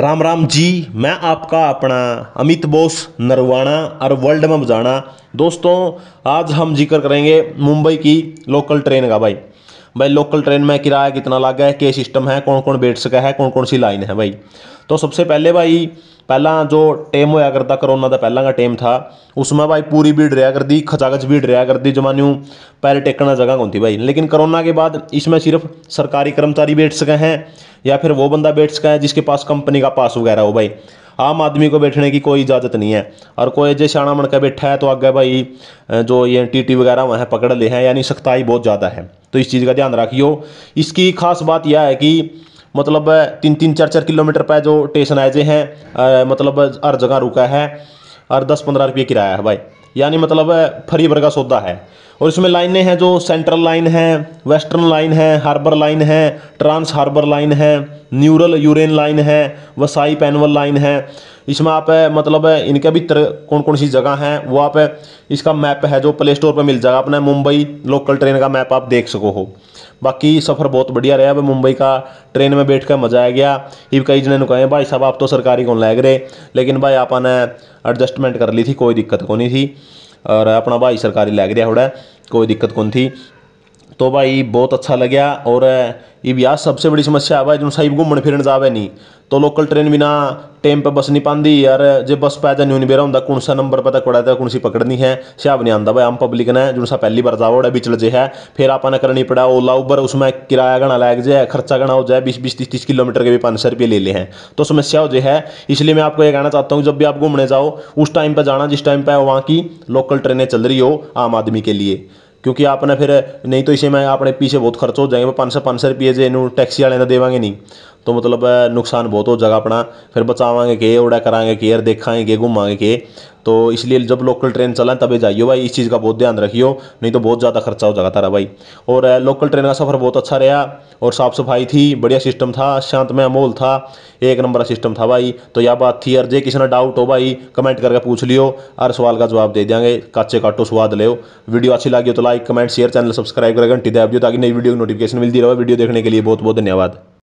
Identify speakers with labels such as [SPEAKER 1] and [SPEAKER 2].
[SPEAKER 1] राम राम जी मैं आपका अपना अमित बोस नरवाणा और वर्ल्ड में बजाना दोस्तों आज हम जिक्र करेंगे मुंबई की लोकल ट्रेन का भाई भाई लोकल ट्रेन में किराया कितना गया है क्या सिस्टम है कौन कौन बैठ सका है कौन कौन सी लाइन है भाई तो सबसे पहले भाई पहला जो टेम होया करता करोना का पहला का टेम था उसमें भाई पूरी भीड़ रहा कर दी खचाखच भीड़ रहा कर दी जमान्यू पैर टेकना जगह कौन थी भाई लेकिन करोना के बाद इसमें सिर्फ सरकारी कर्मचारी बैठ सके हैं या फिर वो बंदा बैठ सका है जिसके पास कंपनी का पास वगैरह हो भाई आम आदमी को बैठने की कोई इजाज़त नहीं है और कोई जो शाणा मणका बैठा है तो आगे भाई जो ये टी वगैरह वहाँ पकड़ ले हैं यानी सख्ताई बहुत ज़्यादा है तो इस चीज़ का ध्यान रखियो इसकी खास बात यह है कि मतलब तीन तीन चार चार किलोमीटर पर जो स्टेशन आए हैं मतलब हर जगह रुका है और दस पंद्रह रुपये किराया है भाई यानी मतलब फरी वर्गा सौदा है और इसमें लाइनें हैं जो सेंट्रल लाइन है वेस्टर्न लाइन है हार्बर लाइन है ट्रांस हार्बर लाइन है न्यूरल यूरेन लाइन है वसाई पैनवल लाइन है इसमें आप मतलब इनके भी कौन कौन सी जगह हैं वो आप इसका मैप है जो प्ले स्टोर पर मिल जाएगा अपने मुंबई लोकल ट्रेन का मैप आप देख सको हो बाकी सफ़र बहुत बढ़िया रहा मुंबई का ट्रेन में बैठ कर मज़ा आ गया ये कई जने कहे भाई साहब आप तो सरकारी कौन लग रहे लेकिन भाई आपने एडजस्टमेंट कर ली थी कोई दिक्कत को नहीं थी और अपना भाई सरकारी लग रहा थोड़ा कोई दिक्कत कौन थी तो भाई बहुत अच्छा लग्या और ये सबसे बड़ी समस्या आवा जो साहिब घूमने फिरन जावे नहीं तो लोकल ट्रेन बिना टाइम पे बस नहीं पाती यार जो बस पा जानी नहीं बेरा होंगे कौन सा नंबर पता कौड़ा था कौन सी पकड़नी है सियाब नहीं आंदा भाई आम पब्लिक ने जो सा पहली बार जाओ है लजे जे है फिर आपने करनी पड़ा ओला उबर उसमें किराया घना लायक जो है खर्चा घना हो जाए बीस बीस तीस तीस किलोमीटर के भी पाँच सौ रुपये ले ले हैं तो समस्या हो जो है इसलिए मैं आपको यह कहना चाहता हूँ जब भी आप घूमने जाओ उस टाइम पर जाना जिस टाइम पर वहाँ की लोकल ट्रेनें चल रही हो आम आदमी के लिए ਕਿਉਂਕਿ ਆਪ ਫਿਰ ਨਹੀਂ ਤਾਂ ਇਸੇ ਮੈਂ ਆਪਣੇ ਪਿੱਛੇ ਬਹੁਤ ਖਰਚ ਹੋ ਜਾਏਗਾ 500 500 ਰੁਪਏ ਸੌ ਜੇ ਇਹਨੂੰ ਟੈਕਸੀ ਵਾਲਿਆਂ ਦਾ ਦੇਵਾਂਗੇ ਨਹੀਂ तो मतलब नुकसान बहुत हो जाएगा अपना फिर बचावेंगे के उड़ा कराएंगे केयर यार देखाएंगे के घुमाएंगे के तो इसलिए जब लोकल ट्रेन चलाएं तभी जाइए भाई इस चीज़ का बहुत ध्यान रखियो नहीं तो बहुत ज़्यादा खर्चा हो जाएगा तारा भाई और लोकल ट्रेन का सफ़र बहुत अच्छा रहा और साफ़ सफाई थी बढ़िया सिस्टम था शांत में माहौल था एक नंबर का सिस्टम था भाई तो यह बात थी यार जे किसी ने डाउट हो भाई कमेंट करके पूछ लियो हर सवाल का जवाब दे देंगे काचे काटो स्वाद लो वीडियो अच्छी लगी हो तो like comment share channel subscribe करें घंटी दे ताकि नई वीडियो की नोटिफिकेशन मिलती रहे वीडियो देखने के लिए बहुत बहुत धन्यवाद